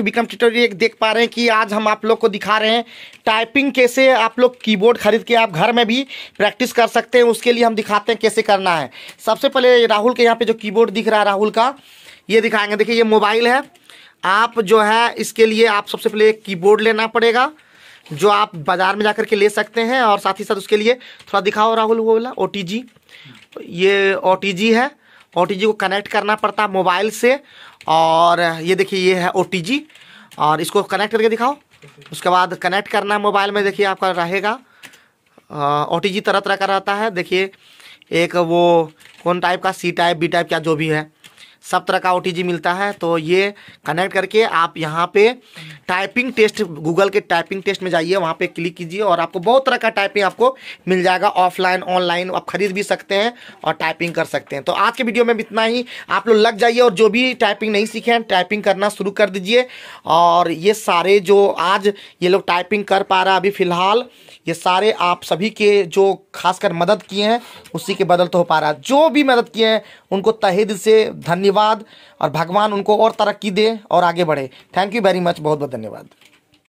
to become tutorial एक देख पा रहे हैं कि आज हम आप लोग को दिखा रहे हैं टाइपिंग कैसे आप लोग कीबोर्ड खरीद के आप घर में भी प्रैक्टिस कर सकते हैं उसके लिए हम दिखाते हैं कैसे करना है सबसे पहले राहुल के यहाँ पे जो कीबोर्ड दिख रहा है राहुल का ये दिखाएंगे देखिए ये मोबाइल है आप जो है इसके लिए आप सबसे पहले एक कीबोर्ड लेना पड़ेगा जो आप बाज़ार में जाकर के ले सकते हैं और साथ ही साथ उसके लिए थोड़ा दिखाओ राहुल वो बोला ओ ये ओ है ओ को कनेक्ट करना पड़ता है मोबाइल से और ये देखिए ये है ओ और इसको कनेक्ट करके दिखाओ उसके बाद कनेक्ट करना मोबाइल में देखिए आपका रहेगा ओ तरह तरह का रहता है देखिए एक वो कौन टाइप का सी टाइप बी टाइप क्या जो भी है सब तरह का ओ मिलता है तो ये कनेक्ट करके आप यहाँ पे टाइपिंग टेस्ट गूगल के टाइपिंग टेस्ट में जाइए वहाँ पे क्लिक कीजिए और आपको बहुत तरह का टाइपिंग आपको मिल जाएगा ऑफलाइन ऑनलाइन आप खरीद भी सकते हैं और टाइपिंग कर सकते हैं तो आज के वीडियो में इतना ही आप लोग लग जाइए और जो भी टाइपिंग नहीं सीखे हैं टाइपिंग करना शुरू कर दीजिए और ये सारे जो आज ये लोग टाइपिंग कर पा रहा अभी फ़िलहाल ये सारे आप सभी के जो खासकर मदद किए हैं उसी के बदल तो हो पा रहा जो भी मदद किए हैं उनको तहे दिल से धन्यवाद धन्यवाद और भगवान उनको और तरक्की दे और आगे बढ़े थैंक यू वेरी मच बहुत बहुत धन्यवाद